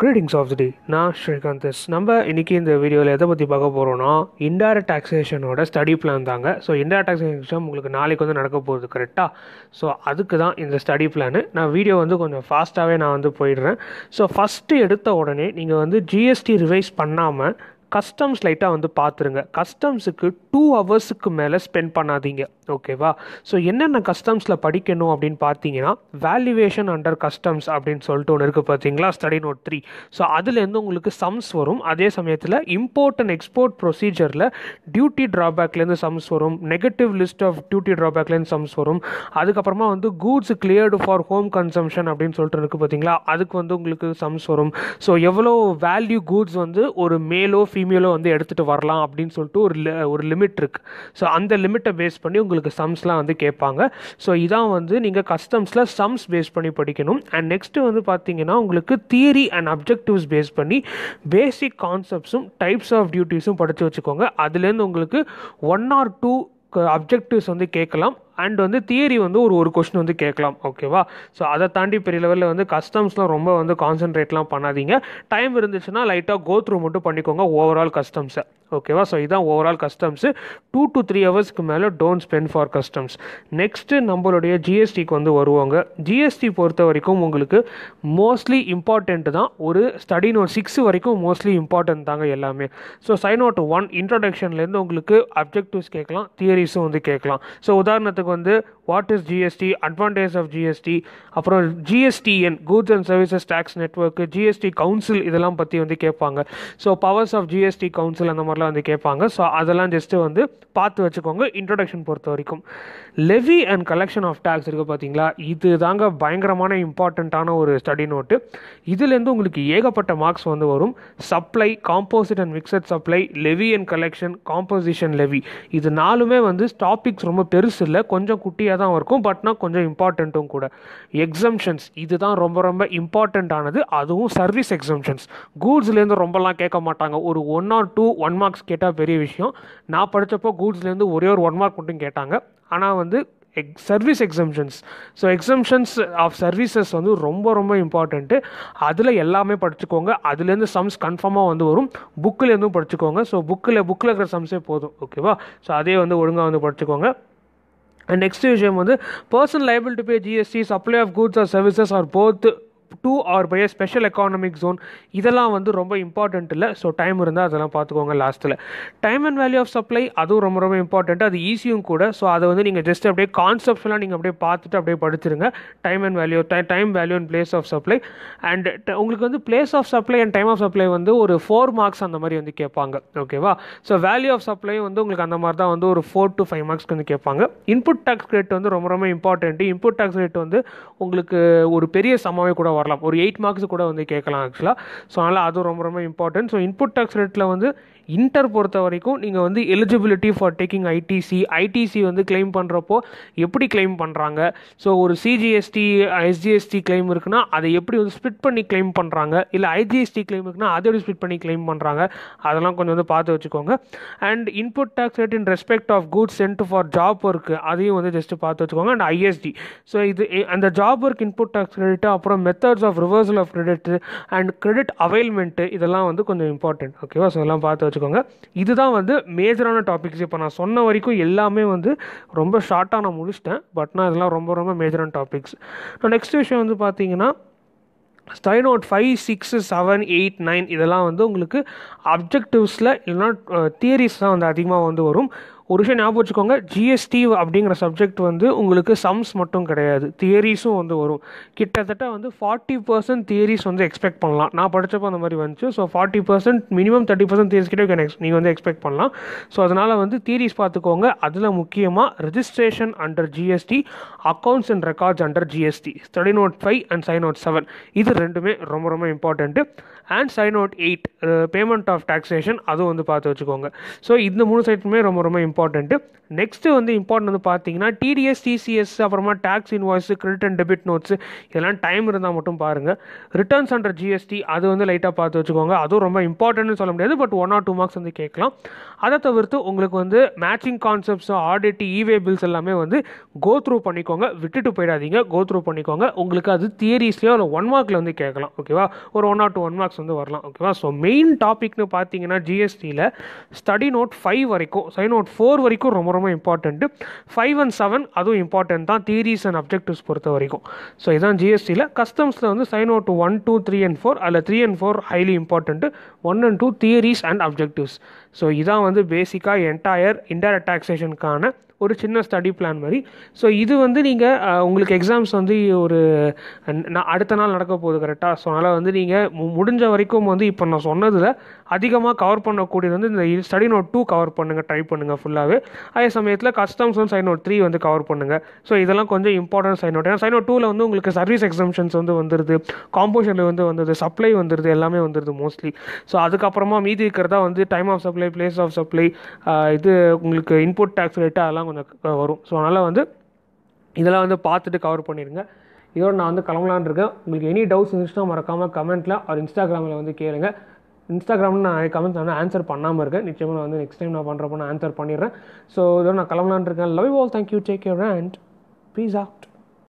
greetings of the டே நான் Srikanth S நம்ம இன்றைக்கி இந்த வீடியோவில் எதை பற்றி பார்க்க போகிறோன்னா இன்டைரக்ட் டாக்ஸேஷனோட ஸ்டடி பிளான் தாங்க ஸோ இன்டைரக்ட் டாக்ஸேஷன் உங்களுக்கு நாளைக்கு வந்து நடக்க போகுது கரெக்டாக ஸோ அதுக்கு தான் இந்த ஸ்டடி பிளானு நான் வீடியோ வந்து கொஞ்சம் ஃபாஸ்ட்டாகவே நான் வந்து போயிடுறேன் ஸோ ஃபஸ்ட்டு எடுத்த உடனே நீங்கள் வந்து ஜிஎஸ்டி ரிவைஸ் பண்ணாமல் கஸ்டம்ஸ் லைட்டாக வந்து பார்த்துருங்க கஸ்டம்ஸுக்கு டூ ஹவர்ஸுக்கு மேலே ஸ்பெண்ட் பண்ணாதீங்க ஓகேவா ஸோ என்னென்ன கஸ்டம்ஸில் படிக்கணும் அப்படின்னு பார்த்தீங்கன்னா வேல்யூவேஷன் அண்டர் கஸ்டம்ஸ் அப்படின்னு சொல்லிட்டு ஒன்று இருக்குது பார்த்தீங்களா ஸ்டடி நோட் த்ரீ ஸோ அதுலேருந்து உங்களுக்கு சம்ஸ் வரும் அதே சமயத்தில் இம்போர்ட் அண்ட் எக்ஸ்போர்ட் ப்ரொசீஜரில் டியூட்டி ட்ராபேக்லேருந்து சம்ஸ் வரும் நெகட்டிவ் லிஸ்ட் ஆஃப் டியூட்டி ட்ராபேக்லேருந்து சம்ஸ் வரும் அதுக்கப்புறமா வந்து goods cleared for home consumption அப்படின்னு சொல்லிட்டு இருக்குது பார்த்தீங்களா அதுக்கு வந்து உங்களுக்கு சம்ஸ் வரும் ஸோ எவ்வளோ வேல்யூ கூட்ஸ் வந்து ஒரு மேலோ ஃபீ ப்ரீமியமில் வந்து எடுத்துகிட்டு வரலாம் அப்படின்னு சொல்லிட்டு ஒரு ஒரு லிமிட் இருக்குது ஸோ அந்த லிமிட்டை பேஸ் பண்ணி உங்களுக்கு சம்ஸ்லாம் வந்து கேட்பாங்க ஸோ இதான் வந்து நீங்கள் கஸ்டம்ஸில் சம்ஸ் பேஸ் பண்ணி படிக்கணும் அண்ட் நெக்ஸ்ட்டு வந்து பார்த்தீங்கன்னா உங்களுக்கு தியரி அண்ட் அப்ஜெக்டிவ்ஸ் பேஸ் பண்ணி பேசிக் கான்செப்ட்ஸும் டைப்ஸ் ஆஃப் டியூட்டிஸும் படித்து வச்சுக்கோங்க அதுலேருந்து உங்களுக்கு ஒன் ஆர் டூ அப்ஜெக்டிவ்ஸ் வந்து கேட்கலாம் அண்ட் வந்து தியரி வந்து ஒரு ஒரு கொஸ்டின் வந்து கேட்கலாம் ஓகேவா ஸோ அதை தாண்டி பெரிய லெவலில் வந்து கஸ்டம்ஸ்லாம் ரொம்ப வந்து கான்சென்ட்ரேட்லாம் பண்ணாதீங்க டைம் இருந்துச்சுன்னா லைட்டாக கோ த்ரூ மட்டும் பண்ணிக்கோங்க ஓவரால் கஸ்டம்ஸை ஓகேவா ஸோ இதுதான் overall customs two to three ஹவர்ஸ்க்கு மேலே don't spend for customs next நம்மளுடைய ஜிஎஸ்டிக்கு வந்து வருவாங்க ஜிஎஸ்டி பொறுத்த வரைக்கும் உங்களுக்கு மோஸ்ட்லி இம்பார்ட்டண்ட் தான் ஒரு ஸ்டடி நோட் சிக்ஸ் வரைக்கும் மோஸ்ட்லி இம்பார்ட்டன்ட் தாங்க எல்லாமே ஸோ சைன் நோட் ஒன் இன்ட்ரடக்ஷன்லேருந்து உங்களுக்கு அப்ஜெக்டிவ்ஸ் கேட்கலாம் தியரிஸும் வந்து கேட்கலாம் ஸோ உதாரணத்துக்கு வந்து what is GST advantage of GST அப்புறம் GSTN goods and services tax network GST council இதெல்லாம் பற்றி வந்து கேட்பாங்க so powers of GST council அந்த மாதிரிலாம் வந்து கேட்பாங்க ஸோ அதெல்லாம் ஜஸ்ட்டு வந்து பார்த்து வச்சுக்கோங்க இன்ட்ரொடக்ஷன் பொறுத்த வரைக்கும் levy and collection of tax இருக்குது பார்த்தீங்களா இது தாங்க பயங்கரமான இம்பார்ட்டண்ட்டான ஒரு ஸ்டடி நோட்டு இதுலேருந்து உங்களுக்கு ஏகப்பட்ட மார்க்ஸ் வந்து வரும் supply composite and mixed supply levy and collection composition levy இது நாலுமே வந்து டாபிக்ஸ் ரொம்ப பெருசு இல்லை கொஞ்சம் குட்டியாக ஈஸியாக தான் இருக்கும் பட்னா கொஞ்சம் இம்பார்ட்டண்ட்டும் கூட எக்ஸம்ஷன்ஸ் இதுதான் ரொம்ப ரொம்ப இம்பார்ட்டண்ட்டானது அதுவும் சர்வீஸ் எக்ஸம்ஷன்ஸ் கூட்ஸ்லேருந்து ரொம்பலாம் கேட்க மாட்டாங்க ஒரு one or two one marks கேட்டால் பெரிய விஷயம் நான் படித்தப்போ கூட்ஸ்லேருந்து ஒரே ஒரு ஒன் மார்க் மட்டும் கேட்டாங்க ஆனால் வந்து எக் service exemptions so exemptions of services வந்து ரொம்ப ரொம்ப இம்பார்ட்டண்ட்டு அதில் எல்லாமே படிச்சுக்கோங்க அதுலேருந்து சம்ஸ் கன்ஃபார்மாக வந்து வரும் புக்கிலேருந்தும் படிச்சுக்கோங்க ஸோ புக்கில் புக்கில் இருக்கிற சம்ஸே போதும் ஓகேவா ஸோ அதே வந்து ஒழுங்காக வந்து படிச்சுக்கோங்க அண்ட் நெக்ஸ்ட் விஷயம் வந்து person liable to pay GST supply of goods or services or both to or by special economic zone இதெல்லாம் வந்து ரொம்ப இம்பார்ட்டண்ட் இல்லை ஸோ டைம் இருந்தால் அதெல்லாம் பார்த்துக்கோங்க லாஸ்ட்டில் time and value of supply அதுவும் ரொம்ப ரொம்ப இம்பார்ட்டன்ட் அது ஈஸியும் கூட ஸோ அதை வந்து நீங்கள் ஜஸ்ட் அப்படியே கான்செப்ட்ஸ்லாம் நீங்கள் அப்படியே பார்த்துட்டு அப்படியே படிச்சிருங்க time and value time value and place of supply and உங்களுக்கு வந்து place of supply and time of supply வந்து ஒரு ஃபோர் மார்க்ஸ் அந்த மாதிரி வந்து கேட்பாங்க ஓகேவா ஸோ வேல்யூ ஆஃப் சப்ளை வந்து உங்களுக்கு அந்த மாதிரி தான் வந்து ஒரு ஃபோர் டு ஃபைவ் மார்க்ஸ் வந்து கேட்பாங்க இன்புட் டேக்ஸ் ரேட் வந்து ரொம்ப ரொம்ப இம்பார்ட்டண்ட்டு இன்புட் டேக்ஸ் ரேட் வந்து உங்களுக்கு ஒரு பெரிய சமாவே கூட வரலாம் கேட்கலாம் ஒரு எயிட் மார்க்ஸ் கூட வந்து கேட்கலாம் ஆக்சுவலாக ஸோ அதனால் அதுவும் ரொம்ப ரொம்ப இம்பார்ட்டன்ட் ஸோ இன்புட் டேக்ஸ் ரேட்டில் வந்து இன்டர் பொறுத்த வரைக்கும் நீங்கள் வந்து eligibility for taking ITC ITC வந்து கிளைம் பண்ணுறப்போ எப்படி கிளைம் பண்ணுறாங்க ஸோ ஒரு சிஜிஎஸ்டி எஸ்ஜிஎஸ்டி கிளைம் இருக்குன்னா அதை எப்படி வந்து ஸ்பிட் பண்ணி கிளைம் பண்ணுறாங்க இல்லை ஐஜிஎஸ்டி கிளைம் இருக்குன்னா அதை எப்படி ஸ்பிட் பண்ணி கிளைம் பண்ணுறாங்க அதெல்லாம் கொஞ்சம் வந்து பார்த்து வச்சுக்கோங்க and input tax rate in respect of goods sent for job work அதையும் வந்து ஜஸ்ட்டு பார்த்து வச்சுக்கோங்க அண்ட் ஐஎஸ்டி ஸோ இது அந்த job work input tax rate அப்புறம் method methods of reversal of credit and credit availment இதெல்லாம் வந்து கொஞ்சம் இம்பார்ட்டன்ட் ஓகேவா ஸோ இதெல்லாம் பார்த்து வச்சுக்கோங்க இதுதான் வந்து மேஜரான டாபிக்ஸ் இப்போ நான் சொன்ன வரைக்கும் எல்லாமே வந்து ரொம்ப ஷார்ட்டாக நான் முடிச்சிட்டேன் பட் நான் இதெல்லாம் ரொம்ப ரொம்ப மேஜரான டாபிக்ஸ் நெக்ஸ்ட் விஷயம் வந்து பார்த்தீங்கன்னா sign note five six seven eight nine இதெல்லாம் வந்து உங்களுக்கு அப்ஜெக்டிவ்ஸில் இல்லைன்னா தியரிஸ் uh, தான் வந்து அதிகமாக வந்து வரும் ஒரு விஷயம் ஞாபகம் வச்சுக்கோங்க ஜிஎஸ்டி அப்படிங்கிற சப்ஜெக்ட் வந்து உங்களுக்கு சம்ஸ் மட்டும் கிடையாது தியரிஸும் வந்து வரும் கிட்டத்தட்ட வந்து ஃபார்ட்டி பர்சன்ட் தியரிஸ் வந்து எக்ஸ்பெக்ட் பண்ணலாம் நான் படித்தப்போ அந்த மாதிரி வந்துச்சு so forty percent minimum thirty percent theories கிட்டே எக்ஸ் நீங்கள் வந்து எக்ஸ்பெக்ட் பண்ணலாம் ஸோ அதனால் வந்து தியரிஸ் பார்த்துக்கோங்க அதில் முக்கியமாக registration under GST accounts and records under GST study note five and சை நோட் செவன் இது ரெண்டுமே ரொம்ப ரொம்ப இம்பார்ட்டண்ட்டு அண்ட் சை note eight payment of taxation அதுவும் வந்து பார்த்து வச்சுக்கோங்க ஸோ இந்த மூணு சைட்டுமே ரொம்ப ரொம்ப இம்பார்ட்டன்ட் இம்பார்ட்டண்ட்டு நெக்ஸ்ட்டு வந்து இம்பார்ட்டன் வந்து பார்த்தீங்கன்னா டிடிஎஸ் டிசிஎஸ் அப்புறமா tax invoice credit and debit notes இதெல்லாம் டைம் இருந்தால் மட்டும் பாருங்கள் ரிட்டர்ன்ஸ் அண்டர் ஜிஎஸ்டி அது வந்து லைட்டாக பார்த்து வச்சுக்கோங்க அதுவும் ரொம்ப இம்பார்ட்டன்ட்னு சொல்ல முடியாது but one or two marks வந்து கேட்கலாம் அதை தவிர்த்து உங்களுக்கு வந்து matching concepts audit e way bills எல்லாமே வந்து கோ த்ரூ பண்ணிக்கோங்க விட்டுட்டு போயிடாதீங்க கோ த்ரூ பண்ணிக்கோங்க உங்களுக்கு அது தியரிஸ்லேயோ இல்லை ஒன் மார்க்கில் வந்து கேட்கலாம் ஓகேவா ஒரு one or two one marks வந்து வரலாம் ஓகேவா ஸோ மெயின் டாபிக்னு பார்த்தீங்கன்னா ஜிஎஸ்டியில் ஸ்டடி நோட் ஃபைவ் வரைக்கும் சை நோட் ஃபோர் ஃபோர் வரைக்கும் ரொம்ப ரொம்ப இம்பார்ட்டண்ட்டு ஃபைவ் அண்ட் செவன் அதுவும் இம்பார்ட்டன்ட் தான் தீரீஸ் அண்ட் அப்ஜெக்டிவ்ஸ் பொறுத்த வரைக்கும் ஸோ இதுதான் ஜிஎஸ்டியில் கஸ்டம்ஸில் வந்து sign out one two three and four அதில் three and four highly important one and two theories and objectives so இதான் வந்து பேசிக்காக என்டையர் இன்டைரக்ட் டாக்ஸேஷனுக்கான ஒரு சின்ன ஸ்டடி பிளான் மாதிரி ஸோ இது வந்து நீங்கள் உங்களுக்கு எக்ஸாம்ஸ் வந்து ஒரு அடுத்த நாள் நடக்க போகுது கரெக்டாக ஸோ அதனால் வந்து நீங்கள் முடிஞ்ச வரைக்கும் வந்து இப்போ நான் சொன்னதில் அதிகமாக கவர் பண்ணக்கூடியது வந்து இந்த ஸ்டடி நோட் டூ கவர் பண்ணுங்கள் ட்ரை பண்ணுங்கள் ஃபுல்லாகவே அதே சமயத்தில் கஸ்டம்ஸ் வந்து சைன் நோட் த்ரீ வந்து கவர் பண்ணுங்கள் ஸோ இதெல்லாம் கொஞ்சம் இம்பார்ட்டன்ட் சைன் நோட் ஏன்னா சைன் நோட் டூவில் வந்து உங்களுக்கு சர்வீஸ் எக்ஸாம்ஷன்ஸ் வந்து வந்துருது காம்போஷனில் வந்து வந்தது சப்ளை வந்துடுது எல்லாமே வந்துடுது மோஸ்ட்லி ஸோ அதுக்கப்புறமா மீதி இருக்கிறதா வந்து time of supply supply place of supply இது உங்களுக்கு இன்புட் டேக்ஸ் ரேட்டு அதெல்லாம் கொஞ்சம் வரும் ஸோ அதனால் வந்து இதெல்லாம் வந்து பார்த்துட்டு கவர் பண்ணிடுங்க இதோட நான் வந்து கிளம்பலான் இருக்கேன் உங்களுக்கு எனி டவுட்ஸ் இருந்துச்சுன்னா மறக்காமல் கமெண்ட்டில் அவர் இன்ஸ்டாகிராமில் வந்து கேளுங்க இன்ஸ்டாகிராமில் நான் கமெண்ட்ஸ் வந்து ஆன்சர் பண்ணாமல் இருக்கேன் நிச்சயமாக நான் வந்து நெக்ஸ்ட் டைம் நான் பண்ணுறப்போ நான் ஆன்சர் பண்ணிடுறேன் ஸோ இதோட நான் கிளம்பலான் இருக்கேன் love all you take care and please ஆஃப்ட்